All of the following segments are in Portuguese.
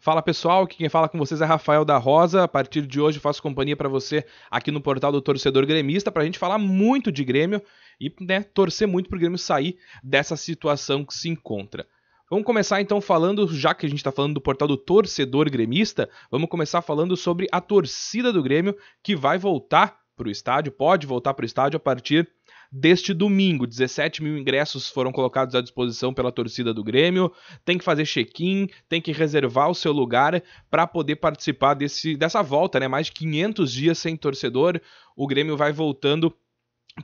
Fala pessoal, quem fala com vocês é Rafael da Rosa. A partir de hoje faço companhia para você aqui no portal do Torcedor Gremista para a gente falar muito de Grêmio e né, torcer muito para o Grêmio sair dessa situação que se encontra. Vamos começar então falando, já que a gente está falando do portal do torcedor gremista, vamos começar falando sobre a torcida do Grêmio que vai voltar para o estádio, pode voltar para o estádio a partir deste domingo. 17 mil ingressos foram colocados à disposição pela torcida do Grêmio. Tem que fazer check-in, tem que reservar o seu lugar para poder participar desse, dessa volta, né? Mais de 500 dias sem torcedor. O Grêmio vai voltando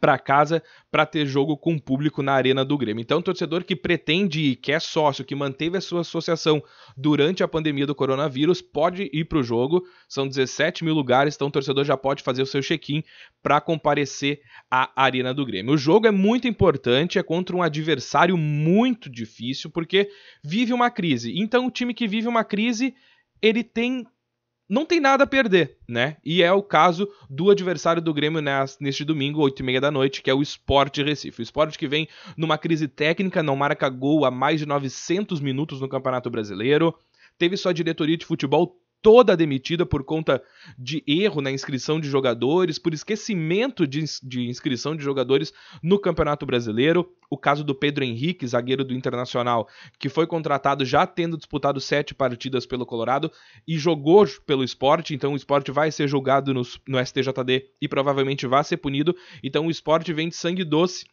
para casa para ter jogo com público na arena do Grêmio. Então, o torcedor que pretende e quer é sócio, que manteve a sua associação durante a pandemia do coronavírus, pode ir para o jogo. São 17 mil lugares, então o torcedor já pode fazer o seu check-in para comparecer à arena do Grêmio. O jogo é muito importante, é contra um adversário muito difícil, porque vive uma crise. Então, o time que vive uma crise, ele tem não tem nada a perder, né? E é o caso do adversário do Grêmio neste domingo, 8h30 da noite, que é o Sport Recife. O Sport que vem numa crise técnica, não marca gol há mais de 900 minutos no Campeonato Brasileiro, teve sua diretoria de futebol toda demitida por conta de erro na inscrição de jogadores, por esquecimento de, de, inscrição de jogadores no Campeonato Brasileiro. O caso do Pedro Henrique, zagueiro do Internacional, que foi contratado já tendo disputado sete partidas pelo Colorado e jogou pelo esporte, então o esporte vai ser julgado no, no STJD e provavelmente vai ser punido. Então o esporte vem de sangue doce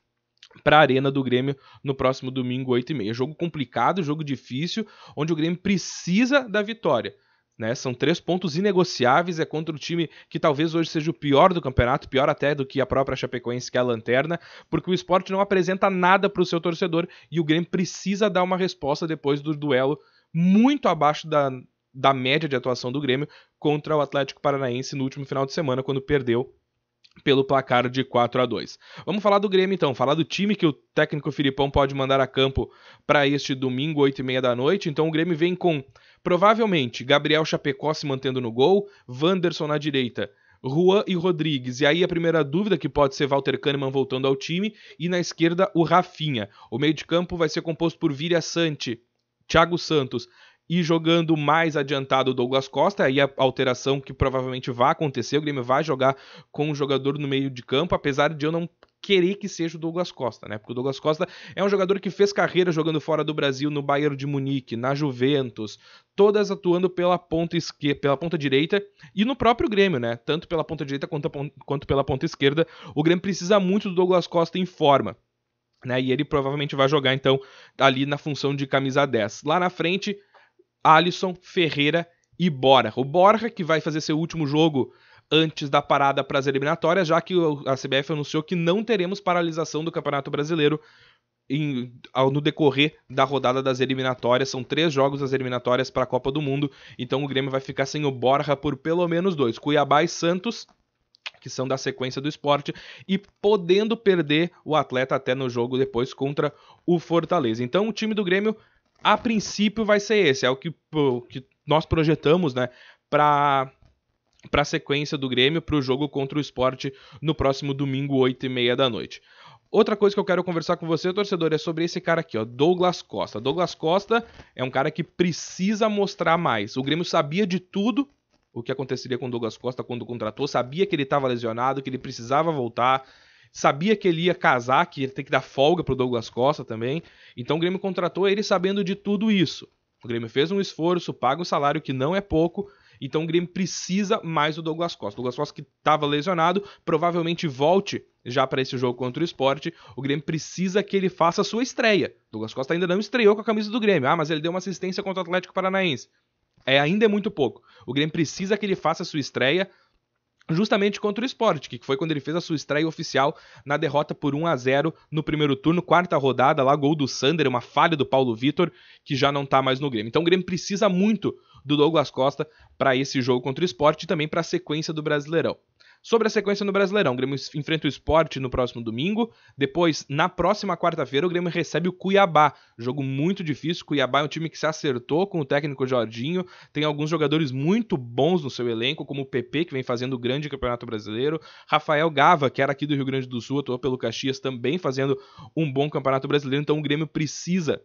para a Arena do Grêmio no próximo domingo, 8h30. Jogo complicado, jogo difícil, onde o Grêmio precisa da vitória. Né? São três pontos inegociáveis, é contra o time que talvez hoje seja o pior do campeonato, pior até do que a própria Chapecoense, que é a lanterna, porque o esporte não apresenta nada para o seu torcedor e o Grêmio precisa dar uma resposta depois do duelo muito abaixo da, da média de atuação do Grêmio contra o Atlético Paranaense no último final de semana, quando perdeu pelo placar de 4 a 2. Vamos falar do Grêmio então, falar do time que o técnico Filipão pode mandar a campo para este domingo, 8 e meia da noite. Então o Grêmio vem com Provavelmente, Gabriel Chapecó se mantendo no gol, Wanderson na direita, Juan e Rodrigues. E aí a primeira dúvida que pode ser Walter Kahneman voltando ao time e na esquerda o Rafinha. O meio de campo vai ser composto por Víria Sante, Thiago Santos e jogando mais adiantado o Douglas Costa, aí a alteração que provavelmente vai acontecer, o Grêmio vai jogar com um jogador no meio de campo, apesar de eu não querer que seja o Douglas Costa, né? Porque o Douglas Costa é um jogador que fez carreira jogando fora do Brasil, no Bayern de Munique, na Juventus, todas atuando pela ponta esquerda, pela ponta direita e no próprio Grêmio, né? Tanto pela ponta direita quanto, ponta, quanto pela ponta esquerda. O Grêmio precisa muito do Douglas Costa em forma. Né, e ele provavelmente vai jogar então ali na função de camisa 10. Lá na frente, Alisson, Ferreira e Borja. O Borja que vai fazer seu último jogo antes da parada para as eliminatórias, já que a CBF anunciou que não teremos paralisação do Campeonato Brasileiro em, ao, no decorrer da rodada das eliminatórias. São três jogos das eliminatórias para a Copa do Mundo, então o Grêmio vai ficar sem o Borja por pelo menos dois. Cuiabá e Santos que são da sequência do esporte, e podendo perder o atleta até no jogo depois contra o Fortaleza. Então o time do Grêmio, a princípio, vai ser esse, é o que, o que nós projetamos né, para para a sequência do Grêmio para o jogo contra o esporte no próximo domingo, 8h30 da noite. Outra coisa que eu quero conversar com você, torcedor, é sobre esse cara aqui, ó, Douglas Costa. Douglas Costa é um cara que precisa mostrar mais. O Grêmio sabia de tudo o que aconteceria com o Douglas Costa quando contratou, sabia que ele estava lesionado, que ele precisava voltar, sabia que ele ia casar, que ia ter que dar folga para o Douglas Costa também. Então o Grêmio contratou ele sabendo de tudo isso. O Grêmio fez um esforço, paga um salário que não é pouco então o Grêmio precisa mais do Douglas Costa. O Douglas Costa que estava lesionado, provavelmente volte já para esse jogo contra o esporte. O Grêmio precisa que ele faça a sua estreia. O Douglas Costa ainda não estreou com a camisa do Grêmio. Ah, mas ele deu uma assistência contra o Atlético Paranaense. É, ainda é muito pouco. O Grêmio precisa que ele faça a sua estreia justamente contra o Sport, que foi quando ele fez a sua estreia oficial na derrota por 1 a 0 no primeiro turno, quarta rodada, lá gol do Sander, uma falha do Paulo Vitor, que já não tá mais no Grêmio. Então o Grêmio precisa muito do Douglas Costa para esse jogo contra o esporte e também para a sequência do Brasileirão. Sobre a sequência no Brasileirão, o Grêmio enfrenta o esporte no próximo domingo. Depois, na próxima quarta-feira, o Grêmio recebe o Cuiabá. Jogo muito difícil. O Cuiabá é um time que se acertou com o técnico Jorginho. Tem alguns jogadores muito bons no seu elenco, como o PP, que vem fazendo o grande campeonato brasileiro. Rafael Gava, que era aqui do Rio Grande do Sul, atuou pelo Caxias, também fazendo um bom campeonato brasileiro. Então o Grêmio precisa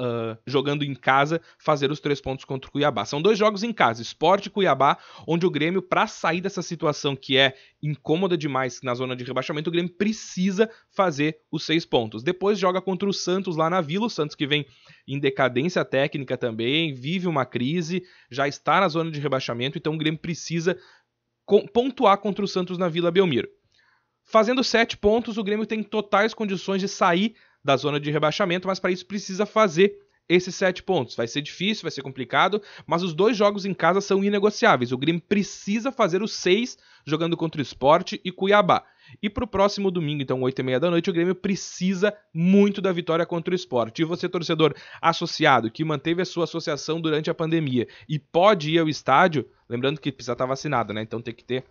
uh, jogando em casa, fazer os três pontos contra o Cuiabá. São dois jogos em casa, Sport e Cuiabá, onde o Grêmio, para sair dessa situação que é incômoda demais na zona de rebaixamento, o Grêmio precisa fazer os seis pontos. Depois joga contra o Santos lá na Vila, o Santos que vem em decadência técnica também, vive uma crise, já está na zona de rebaixamento, então o Grêmio precisa pontuar contra o Santos na Vila Belmiro. Fazendo sete pontos, o Grêmio tem totais condições de sair da zona de rebaixamento, mas para isso precisa fazer esses sete pontos. Vai ser difícil, vai ser complicado, mas os dois jogos em casa são inegociáveis. O Grêmio precisa fazer os seis jogando contra o esporte e Cuiabá. E para o próximo domingo, então, 8 e meia da noite, o Grêmio precisa muito da vitória contra o esporte. E você, torcedor associado, que manteve a sua associação durante a pandemia e pode ir ao estádio, lembrando que precisa estar tá vacinado, né? Então tem que ter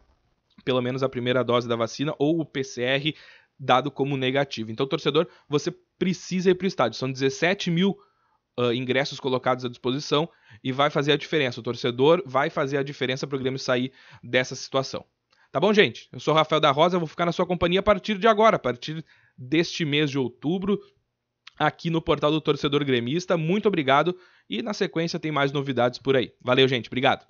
pelo menos a primeira dose da vacina ou o PCR dado como negativo. Então, torcedor, você precisa ir para o estádio. São 17 mil uh, ingressos colocados à disposição e vai fazer a diferença. O torcedor vai fazer a diferença para o Grêmio sair dessa situação. Tá bom, gente? Eu sou Rafael da Rosa, vou ficar na sua companhia a partir de agora, a partir deste mês de outubro, aqui no portal do Torcedor Gremista. Muito obrigado e na sequência tem mais novidades por aí. Valeu, gente. Obrigado.